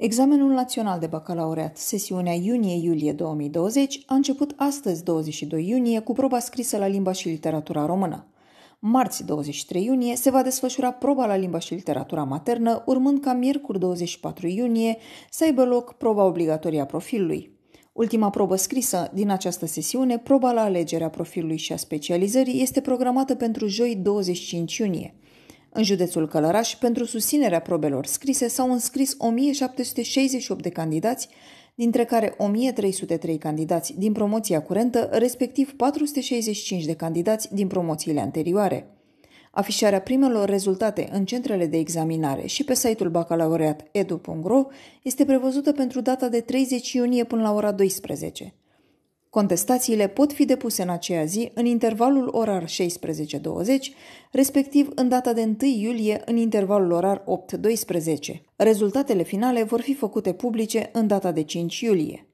Examenul național de bacalaureat, sesiunea iunie-iulie 2020, a început astăzi 22 iunie cu proba scrisă la limba și literatura română. Marți 23 iunie se va desfășura proba la limba și literatura maternă, urmând ca miercuri 24 iunie să aibă loc proba obligatorie a profilului. Ultima probă scrisă din această sesiune, proba la alegerea profilului și a specializării, este programată pentru joi 25 iunie. În județul Călăraș, pentru susținerea probelor scrise, s-au înscris 1768 de candidați, dintre care 1303 candidați din promoția curentă, respectiv 465 de candidați din promoțiile anterioare. Afișarea primelor rezultate în centrele de examinare și pe site-ul bacalaureat edu.ro este prevăzută pentru data de 30 iunie până la ora 12. Contestațiile pot fi depuse în aceea zi, în intervalul orar 16-20, respectiv în data de 1 iulie, în intervalul orar 8-12. Rezultatele finale vor fi făcute publice în data de 5 iulie.